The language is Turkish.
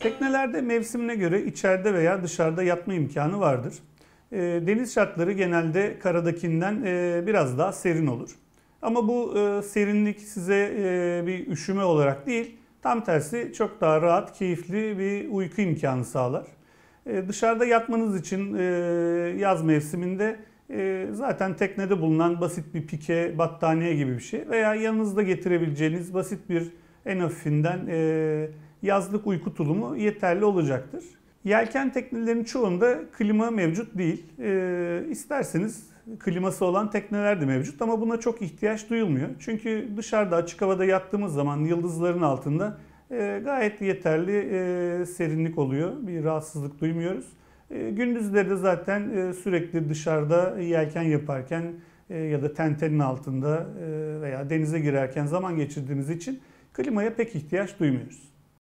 Teknelerde mevsimine göre içeride veya dışarıda yatma imkanı vardır. Ee, deniz şartları genelde karadakinden e, biraz daha serin olur. Ama bu e, serinlik size e, bir üşüme olarak değil, tam tersi çok daha rahat, keyifli bir uyku imkanı sağlar. Dışarıda yatmanız için yaz mevsiminde zaten teknede bulunan basit bir pike, battaniye gibi bir şey veya yanınızda getirebileceğiniz basit bir en hafifinden yazlık uyku tulumu yeterli olacaktır. Yelken teknelerinin çoğunda klima mevcut değil. E, isterseniz kliması olan tekneler de mevcut ama buna çok ihtiyaç duyulmuyor. Çünkü dışarıda açık havada yattığımız zaman yıldızların altında e, gayet yeterli e, serinlik oluyor. Bir rahatsızlık duymuyoruz. E, gündüzleri de zaten e, sürekli dışarıda yelken yaparken e, ya da tentenin altında e, veya denize girerken zaman geçirdiğimiz için klimaya pek ihtiyaç duymuyoruz.